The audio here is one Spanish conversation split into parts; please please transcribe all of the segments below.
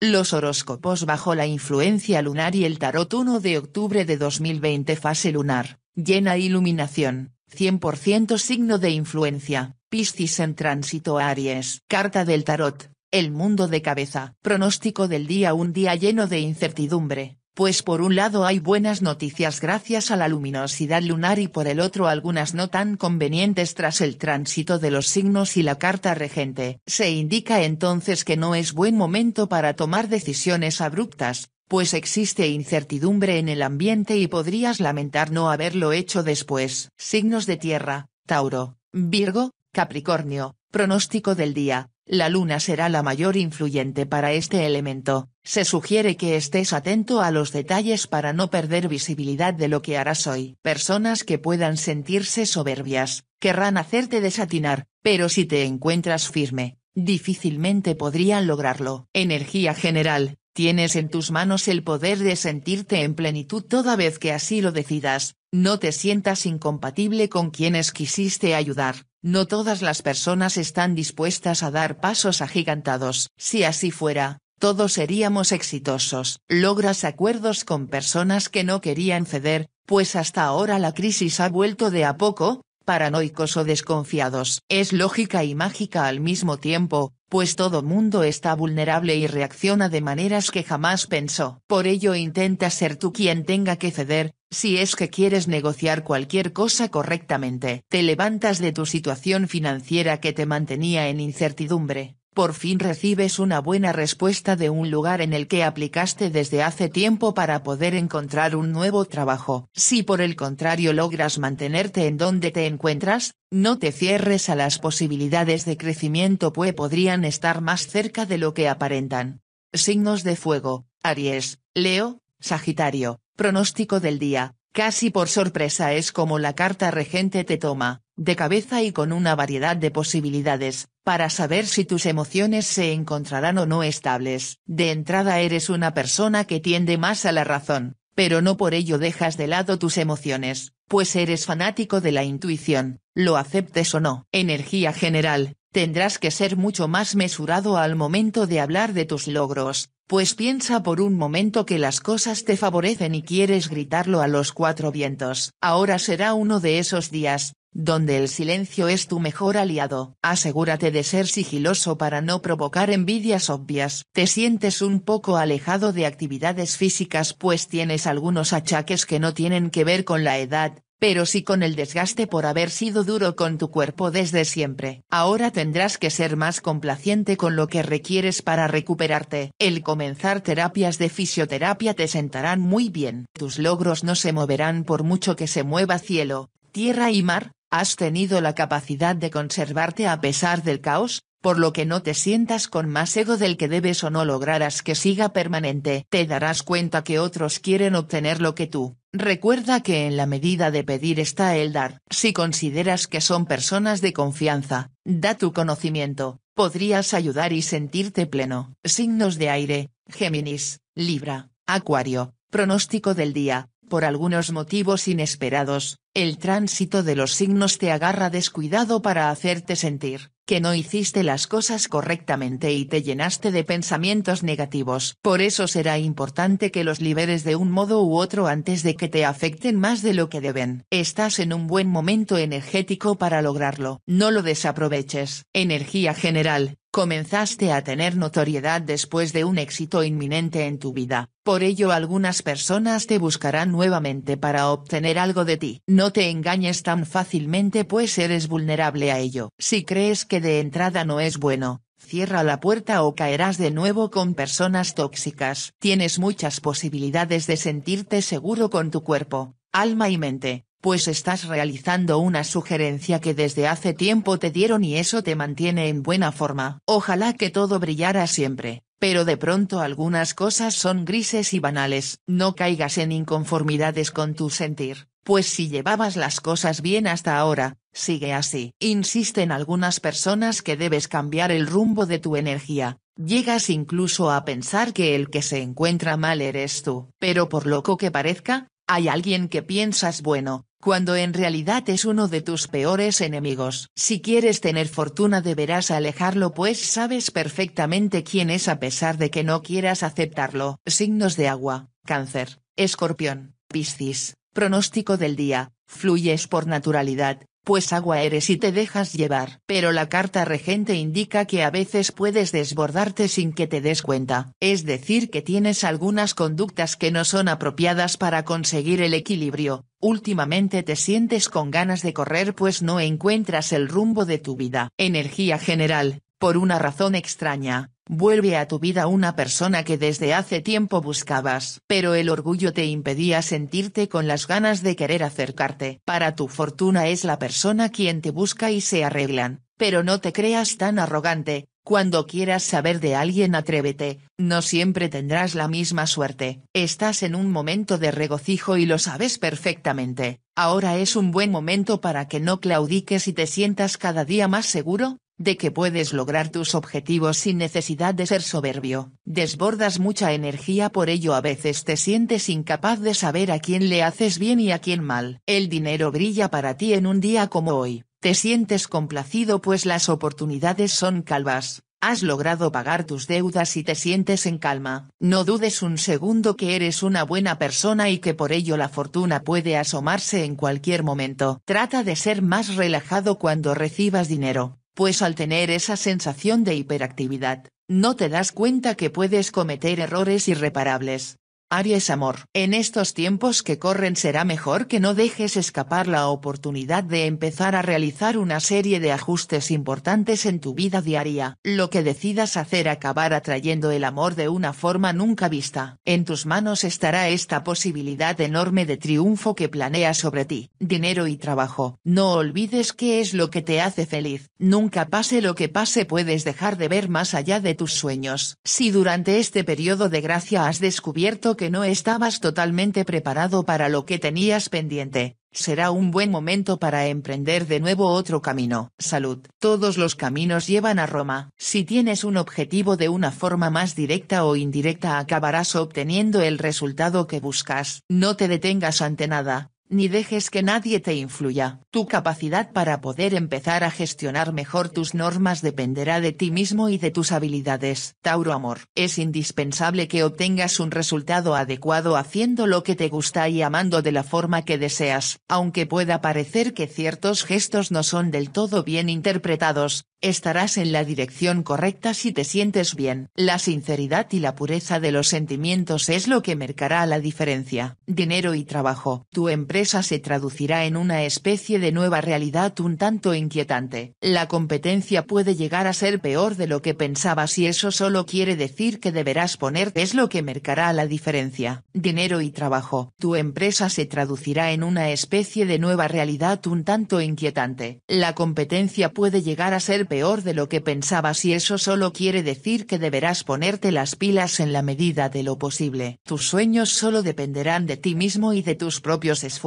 Los horóscopos bajo la influencia lunar y el tarot 1 de octubre de 2020 fase lunar, llena iluminación, 100% signo de influencia, Piscis en tránsito a Aries. Carta del tarot, el mundo de cabeza. Pronóstico del día un día lleno de incertidumbre, pues por un lado hay buenas noticias gracias a la luminosidad lunar y por el otro algunas no tan convenientes tras el tránsito de los signos y la carta regente. Se indica entonces que no es buen momento para tomar decisiones abruptas, pues existe incertidumbre en el ambiente y podrías lamentar no haberlo hecho después. Signos de tierra, Tauro, Virgo, Capricornio, pronóstico del día, la luna será la mayor influyente para este elemento, se sugiere que estés atento a los detalles para no perder visibilidad de lo que harás hoy. Personas que puedan sentirse soberbias, querrán hacerte desatinar, pero si te encuentras firme, difícilmente podrían lograrlo. Energía general, Tienes en tus manos el poder de sentirte en plenitud toda vez que así lo decidas, no te sientas incompatible con quienes quisiste ayudar, no todas las personas están dispuestas a dar pasos agigantados. Si así fuera, todos seríamos exitosos. Logras acuerdos con personas que no querían ceder, pues hasta ahora la crisis ha vuelto de a poco, paranoicos o desconfiados. Es lógica y mágica al mismo tiempo, pues todo mundo está vulnerable y reacciona de maneras que jamás pensó. Por ello intenta ser tú quien tenga que ceder, si es que quieres negociar cualquier cosa correctamente. Te levantas de tu situación financiera que te mantenía en incertidumbre, por fin recibes una buena respuesta de un lugar en el que aplicaste desde hace tiempo para poder encontrar un nuevo trabajo. Si por el contrario logras mantenerte en donde te encuentras, no te cierres a las posibilidades de crecimiento pues podrían estar más cerca de lo que aparentan. Signos de fuego, Aries, Leo, Sagitario, pronóstico del día, Casi por sorpresa es como la carta regente te toma, de cabeza y con una variedad de posibilidades, para saber si tus emociones se encontrarán o no estables. De entrada eres una persona que tiende más a la razón, pero no por ello dejas de lado tus emociones, pues eres fanático de la intuición, lo aceptes o no. Energía general, Tendrás que ser mucho más mesurado al momento de hablar de tus logros, pues piensa por un momento que las cosas te favorecen y quieres gritarlo a los cuatro vientos. Ahora será uno de esos días, donde el silencio es tu mejor aliado. Asegúrate de ser sigiloso para no provocar envidias obvias. Te sientes un poco alejado de actividades físicas pues tienes algunos achaques que no tienen que ver con la edad, pero si con el desgaste por haber sido duro con tu cuerpo desde siempre. Ahora tendrás que ser más complaciente con lo que requieres para recuperarte. El comenzar terapias de fisioterapia te sentarán muy bien. Tus logros no se moverán por mucho que se mueva cielo, tierra y mar, has tenido la capacidad de conservarte a pesar del caos, por lo que no te sientas con más ego del que debes o no lograrás que siga permanente. Te darás cuenta que otros quieren obtener lo que tú, Recuerda que en la medida de pedir está el dar. Si consideras que son personas de confianza, da tu conocimiento, podrías ayudar y sentirte pleno. Signos de aire, Géminis, Libra, Acuario, pronóstico del día. Por algunos motivos inesperados, el tránsito de los signos te agarra descuidado para hacerte sentir que no hiciste las cosas correctamente y te llenaste de pensamientos negativos. Por eso será importante que los liberes de un modo u otro antes de que te afecten más de lo que deben. Estás en un buen momento energético para lograrlo. No lo desaproveches. Energía general, Comenzaste a tener notoriedad después de un éxito inminente en tu vida, por ello algunas personas te buscarán nuevamente para obtener algo de ti. No te engañes tan fácilmente pues eres vulnerable a ello. Si crees que de entrada no es bueno, cierra la puerta o caerás de nuevo con personas tóxicas. Tienes muchas posibilidades de sentirte seguro con tu cuerpo, alma y mente, pues estás realizando una sugerencia que desde hace tiempo te dieron y eso te mantiene en buena forma. Ojalá que todo brillara siempre, pero de pronto algunas cosas son grises y banales. No caigas en inconformidades con tu sentir, pues si llevabas las cosas bien hasta ahora, sigue así. Insisten algunas personas que debes cambiar el rumbo de tu energía. Llegas incluso a pensar que el que se encuentra mal eres tú. Pero por loco que parezca, hay alguien que piensas bueno, cuando en realidad es uno de tus peores enemigos. Si quieres tener fortuna deberás alejarlo pues sabes perfectamente quién es a pesar de que no quieras aceptarlo. Signos de agua, cáncer, escorpión, piscis, pronóstico del día, fluyes por naturalidad, pues agua eres y te dejas llevar. Pero la carta regente indica que a veces puedes desbordarte sin que te des cuenta, es decir que tienes algunas conductas que no son apropiadas para conseguir el equilibrio. Últimamente te sientes con ganas de correr pues no encuentras el rumbo de tu vida. Energía general, por una razón extraña, Vuelve a tu vida una persona que desde hace tiempo buscabas, pero el orgullo te impedía sentirte con las ganas de querer acercarte. Para tu fortuna es la persona quien te busca y se arreglan, pero no te creas tan arrogante, cuando quieras saber de alguien atrévete, no siempre tendrás la misma suerte. Estás en un momento de regocijo y lo sabes perfectamente, ahora es un buen momento para que no claudiques y te sientas cada día más seguro, de que puedes lograr tus objetivos sin necesidad de ser soberbio. Desbordas mucha energía por ello a veces te sientes incapaz de saber a quién le haces bien y a quién mal. El dinero brilla para ti en un día como hoy. Te sientes complacido pues las oportunidades son calvas. Has logrado pagar tus deudas y te sientes en calma. No dudes un segundo que eres una buena persona y que por ello la fortuna puede asomarse en cualquier momento. Trata de ser más relajado cuando recibas dinero pues al tener esa sensación de hiperactividad, no te das cuenta que puedes cometer errores irreparables. Aries Amor. En estos tiempos que corren será mejor que no dejes escapar la oportunidad de empezar a realizar una serie de ajustes importantes en tu vida diaria. Lo que decidas hacer acabar atrayendo el amor de una forma nunca vista. En tus manos estará esta posibilidad enorme de triunfo que planea sobre ti. Dinero y trabajo. No olvides qué es lo que te hace feliz. Nunca pase lo que pase puedes dejar de ver más allá de tus sueños. Si durante este periodo de gracia has descubierto que no estabas totalmente preparado para lo que tenías pendiente, será un buen momento para emprender de nuevo otro camino. Salud. Todos los caminos llevan a Roma. Si tienes un objetivo de una forma más directa o indirecta acabarás obteniendo el resultado que buscas. No te detengas ante nada, ni dejes que nadie te influya. Tu capacidad para poder empezar a gestionar mejor tus normas dependerá de ti mismo y de tus habilidades. Tauro Amor. Es indispensable que obtengas un resultado adecuado haciendo lo que te gusta y amando de la forma que deseas. Aunque pueda parecer que ciertos gestos no son del todo bien interpretados, estarás en la dirección correcta si te sientes bien. La sinceridad y la pureza de los sentimientos es lo que marcará la diferencia. Dinero y trabajo. Tu empresa se traducirá en una especie de nueva realidad un tanto inquietante. La competencia puede llegar a ser peor de lo que pensabas y eso solo quiere decir que deberás ponerte es lo que marcará la diferencia. Dinero y trabajo. Tu empresa se traducirá en una especie de nueva realidad un tanto inquietante. La competencia puede llegar a ser peor de lo que pensabas y eso solo quiere decir que deberás ponerte las pilas en la medida de lo posible. Tus sueños solo dependerán de ti mismo y de tus propios esfuerzos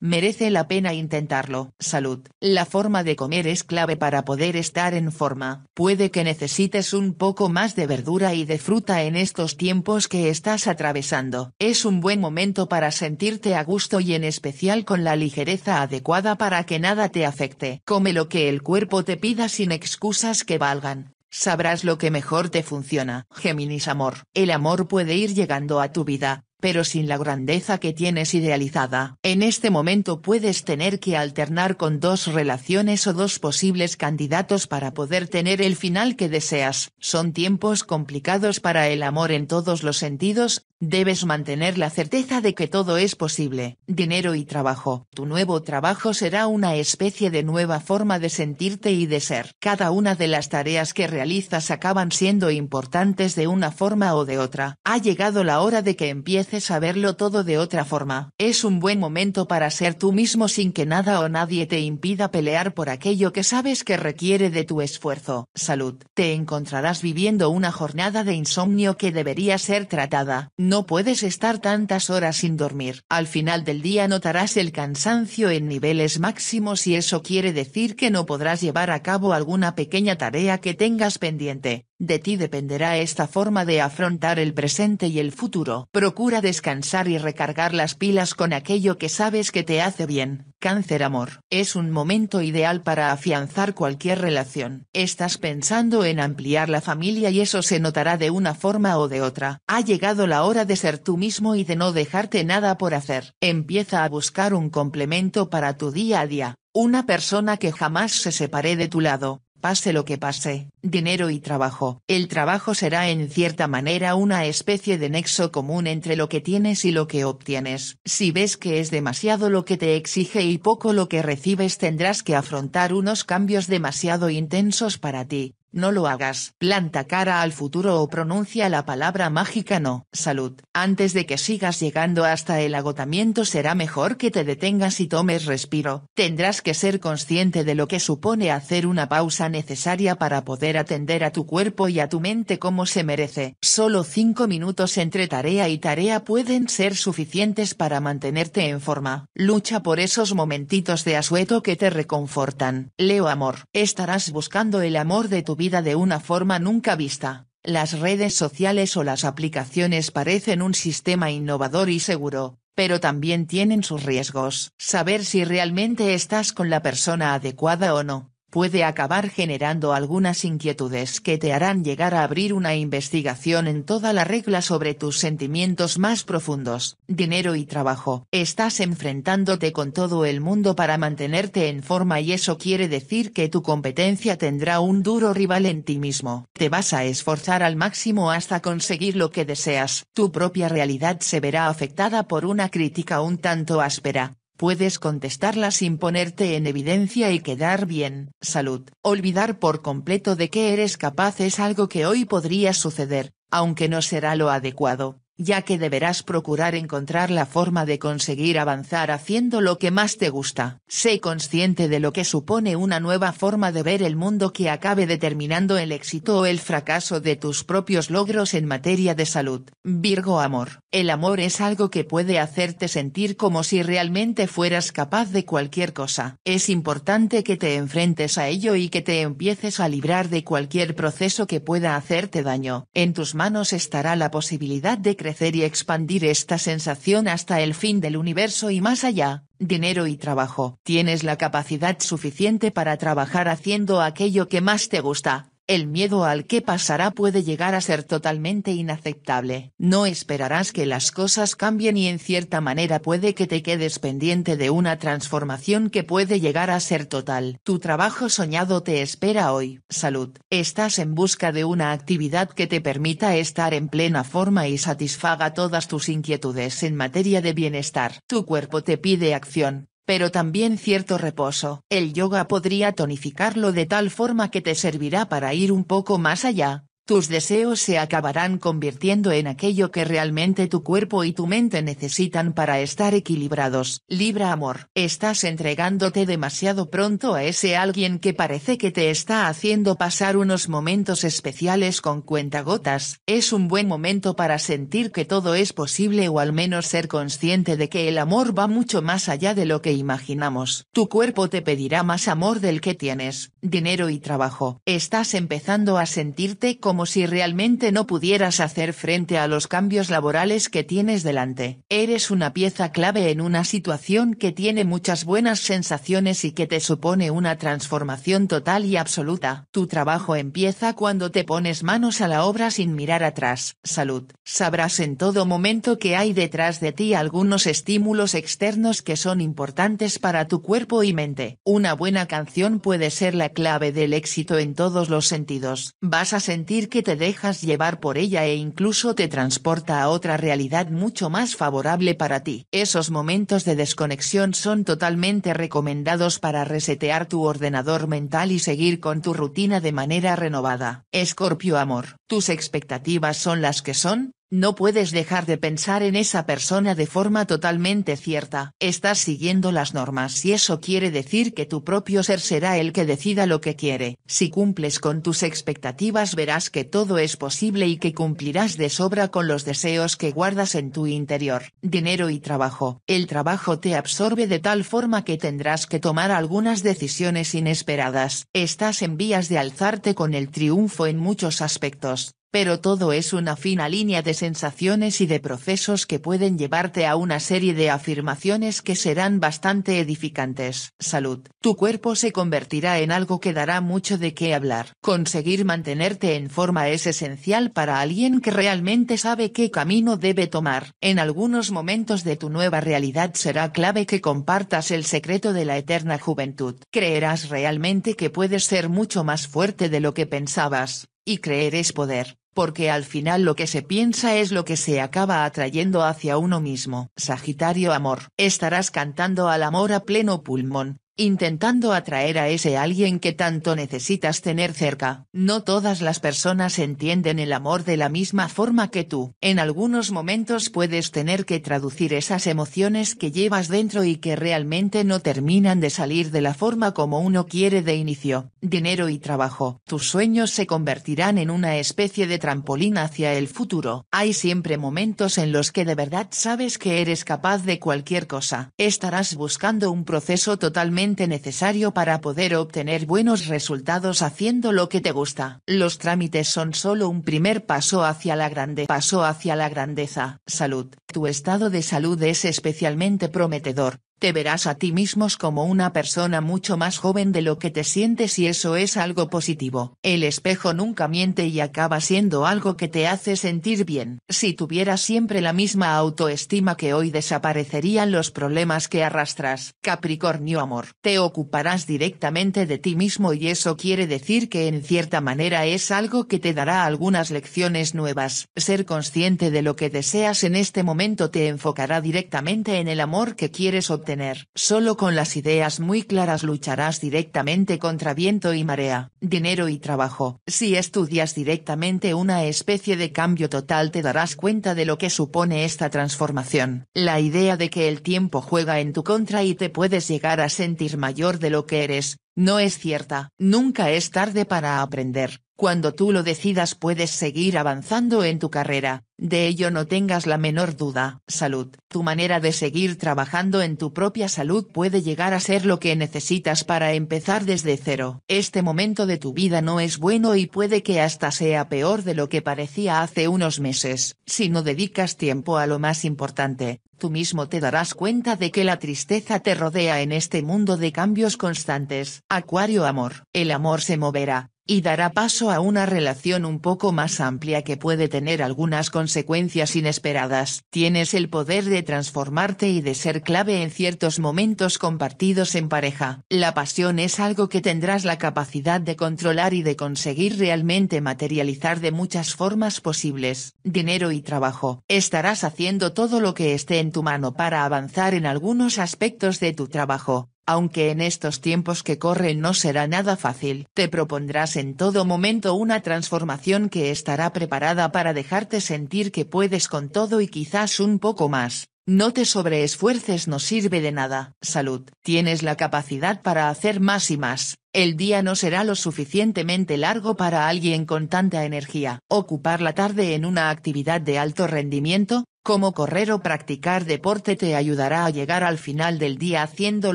Merece la pena intentarlo. Salud. La forma de comer es clave para poder estar en forma. Puede que necesites un poco más de verdura y de fruta en estos tiempos que estás atravesando. Es un buen momento para sentirte a gusto y en especial con la ligereza adecuada para que nada te afecte. Come lo que el cuerpo te pida sin excusas que valgan sabrás lo que mejor te funciona. Géminis Amor. El amor puede ir llegando a tu vida, pero sin la grandeza que tienes idealizada. En este momento puedes tener que alternar con dos relaciones o dos posibles candidatos para poder tener el final que deseas. Son tiempos complicados para el amor en todos los sentidos, Debes mantener la certeza de que todo es posible. Dinero y trabajo. Tu nuevo trabajo será una especie de nueva forma de sentirte y de ser. Cada una de las tareas que realizas acaban siendo importantes de una forma o de otra. Ha llegado la hora de que empieces a verlo todo de otra forma. Es un buen momento para ser tú mismo sin que nada o nadie te impida pelear por aquello que sabes que requiere de tu esfuerzo. Salud. Te encontrarás viviendo una jornada de insomnio que debería ser tratada. No puedes estar tantas horas sin dormir. Al final del día notarás el cansancio en niveles máximos y eso quiere decir que no podrás llevar a cabo alguna pequeña tarea que tengas pendiente. De ti dependerá esta forma de afrontar el presente y el futuro. Procura descansar y recargar las pilas con aquello que sabes que te hace bien. Cáncer amor. Es un momento ideal para afianzar cualquier relación. Estás pensando en ampliar la familia y eso se notará de una forma o de otra. Ha llegado la hora de ser tú mismo y de no dejarte nada por hacer. Empieza a buscar un complemento para tu día a día. Una persona que jamás se separe de tu lado, Pase lo que pase, dinero y trabajo. El trabajo será en cierta manera una especie de nexo común entre lo que tienes y lo que obtienes. Si ves que es demasiado lo que te exige y poco lo que recibes tendrás que afrontar unos cambios demasiado intensos para ti, no lo hagas. Planta cara al futuro o pronuncia la palabra mágica no. Salud. Antes de que sigas llegando hasta el agotamiento será mejor que te detengas y tomes respiro. Tendrás que ser consciente de lo que supone hacer una pausa necesaria para poder atender a tu cuerpo y a tu mente como se merece. Solo cinco minutos entre tarea y tarea pueden ser suficientes para mantenerte en forma. Lucha por esos momentitos de asueto que te reconfortan. Leo amor. Estarás buscando el amor de tu vida de una forma nunca vista, las redes sociales o las aplicaciones parecen un sistema innovador y seguro, pero también tienen sus riesgos. Saber si realmente estás con la persona adecuada o no, puede acabar generando algunas inquietudes que te harán llegar a abrir una investigación en toda la regla sobre tus sentimientos más profundos, dinero y trabajo. Estás enfrentándote con todo el mundo para mantenerte en forma y eso quiere decir que tu competencia tendrá un duro rival en ti mismo. Te vas a esforzar al máximo hasta conseguir lo que deseas. Tu propia realidad se verá afectada por una crítica un tanto áspera, Puedes contestarla sin ponerte en evidencia y quedar bien. Salud. Olvidar por completo de que eres capaz es algo que hoy podría suceder, aunque no será lo adecuado, ya que deberás procurar encontrar la forma de conseguir avanzar haciendo lo que más te gusta. Sé consciente de lo que supone una nueva forma de ver el mundo que acabe determinando el éxito o el fracaso de tus propios logros en materia de salud. Virgo Amor. El amor es algo que puede hacerte sentir como si realmente fueras capaz de cualquier cosa. Es importante que te enfrentes a ello y que te empieces a librar de cualquier proceso que pueda hacerte daño. En tus manos estará la posibilidad de crecer y expandir esta sensación hasta el fin del universo y más allá, dinero y trabajo. Tienes la capacidad suficiente para trabajar haciendo aquello que más te gusta, el miedo al que pasará puede llegar a ser totalmente inaceptable. No esperarás que las cosas cambien y en cierta manera puede que te quedes pendiente de una transformación que puede llegar a ser total. Tu trabajo soñado te espera hoy. Salud. Estás en busca de una actividad que te permita estar en plena forma y satisfaga todas tus inquietudes en materia de bienestar. Tu cuerpo te pide acción, pero también cierto reposo. El yoga podría tonificarlo de tal forma que te servirá para ir un poco más allá, tus deseos se acabarán convirtiendo en aquello que realmente tu cuerpo y tu mente necesitan para estar equilibrados. Libra amor, estás entregándote demasiado pronto a ese alguien que parece que te está haciendo pasar unos momentos especiales con cuentagotas. Es un buen momento para sentir que todo es posible o al menos ser consciente de que el amor va mucho más allá de lo que imaginamos. Tu cuerpo te pedirá más amor del que tienes, dinero y trabajo. Estás empezando a sentirte como si realmente no pudieras hacer frente a los cambios laborales que tienes delante. Eres una pieza clave en una situación que tiene muchas buenas sensaciones y que te supone una transformación total y absoluta. Tu trabajo empieza cuando te pones manos a la obra sin mirar atrás. Salud. Sabrás en todo momento que hay detrás de ti algunos estímulos externos que son importantes para tu cuerpo y mente. Una buena canción puede ser la clave del éxito en todos los sentidos. Vas a sentir que te dejas llevar por ella e incluso te transporta a otra realidad mucho más favorable para ti. Esos momentos de desconexión son totalmente recomendados para resetear tu ordenador mental y seguir con tu rutina de manera renovada. Escorpio Amor, tus expectativas son las que son, no puedes dejar de pensar en esa persona de forma totalmente cierta. Estás siguiendo las normas y eso quiere decir que tu propio ser será el que decida lo que quiere. Si cumples con tus expectativas verás que todo es posible y que cumplirás de sobra con los deseos que guardas en tu interior. Dinero y trabajo. El trabajo te absorbe de tal forma que tendrás que tomar algunas decisiones inesperadas. Estás en vías de alzarte con el triunfo en muchos aspectos pero todo es una fina línea de sensaciones y de procesos que pueden llevarte a una serie de afirmaciones que serán bastante edificantes. Salud. Tu cuerpo se convertirá en algo que dará mucho de qué hablar. Conseguir mantenerte en forma es esencial para alguien que realmente sabe qué camino debe tomar. En algunos momentos de tu nueva realidad será clave que compartas el secreto de la eterna juventud. Creerás realmente que puedes ser mucho más fuerte de lo que pensabas y creer es poder, porque al final lo que se piensa es lo que se acaba atrayendo hacia uno mismo. Sagitario Amor. Estarás cantando al amor a pleno pulmón, intentando atraer a ese alguien que tanto necesitas tener cerca. No todas las personas entienden el amor de la misma forma que tú. En algunos momentos puedes tener que traducir esas emociones que llevas dentro y que realmente no terminan de salir de la forma como uno quiere de inicio dinero y trabajo. Tus sueños se convertirán en una especie de trampolín hacia el futuro. Hay siempre momentos en los que de verdad sabes que eres capaz de cualquier cosa. Estarás buscando un proceso totalmente necesario para poder obtener buenos resultados haciendo lo que te gusta. Los trámites son solo un primer paso hacia la grande paso hacia la grandeza. Salud. Tu estado de salud es especialmente prometedor te verás a ti mismos como una persona mucho más joven de lo que te sientes y eso es algo positivo. El espejo nunca miente y acaba siendo algo que te hace sentir bien. Si tuvieras siempre la misma autoestima que hoy desaparecerían los problemas que arrastras. Capricornio amor. Te ocuparás directamente de ti mismo y eso quiere decir que en cierta manera es algo que te dará algunas lecciones nuevas. Ser consciente de lo que deseas en este momento te enfocará directamente en el amor que quieres obtener tener. Solo con las ideas muy claras lucharás directamente contra viento y marea, dinero y trabajo. Si estudias directamente una especie de cambio total te darás cuenta de lo que supone esta transformación. La idea de que el tiempo juega en tu contra y te puedes llegar a sentir mayor de lo que eres, no es cierta. Nunca es tarde para aprender. Cuando tú lo decidas puedes seguir avanzando en tu carrera, de ello no tengas la menor duda. Salud. Tu manera de seguir trabajando en tu propia salud puede llegar a ser lo que necesitas para empezar desde cero. Este momento de tu vida no es bueno y puede que hasta sea peor de lo que parecía hace unos meses. Si no dedicas tiempo a lo más importante, tú mismo te darás cuenta de que la tristeza te rodea en este mundo de cambios constantes. Acuario Amor. El amor se moverá y dará paso a una relación un poco más amplia que puede tener algunas consecuencias inesperadas. Tienes el poder de transformarte y de ser clave en ciertos momentos compartidos en pareja. La pasión es algo que tendrás la capacidad de controlar y de conseguir realmente materializar de muchas formas posibles. Dinero y trabajo. Estarás haciendo todo lo que esté en tu mano para avanzar en algunos aspectos de tu trabajo, aunque en estos tiempos que corren no será nada fácil. Te propondrás en todo momento una transformación que estará preparada para dejarte sentir que puedes con todo y quizás un poco más. No te sobreesfuerces, no sirve de nada. Salud. Tienes la capacidad para hacer más y más. El día no será lo suficientemente largo para alguien con tanta energía. Ocupar la tarde en una actividad de alto rendimiento, como correr o practicar deporte, te ayudará a llegar al final del día haciendo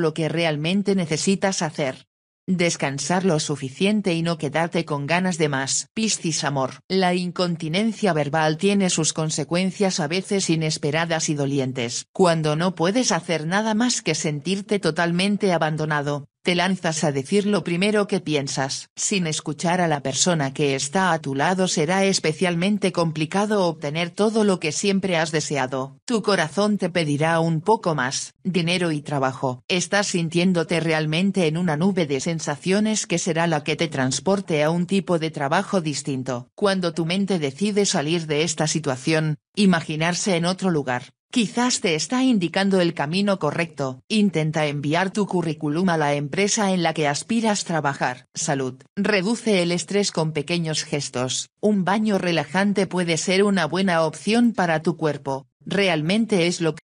lo que realmente necesitas hacer. Descansar lo suficiente y no quedarte con ganas de más. Piscis Amor. La incontinencia verbal tiene sus consecuencias a veces inesperadas y dolientes, cuando no puedes hacer nada más que sentirte totalmente abandonado, te lanzas a decir lo primero que piensas. Sin escuchar a la persona que está a tu lado será especialmente complicado obtener todo lo que siempre has deseado. Tu corazón te pedirá un poco más, dinero y trabajo. Estás sintiéndote realmente en una nube de sensaciones que será la que te transporte a un tipo de trabajo distinto. Cuando tu mente decide salir de esta situación, imaginarse en otro lugar, Quizás te está indicando el camino correcto. Intenta enviar tu currículum a la empresa en la que aspiras trabajar. Salud. Reduce el estrés con pequeños gestos. Un baño relajante puede ser una buena opción para tu cuerpo. Realmente es lo que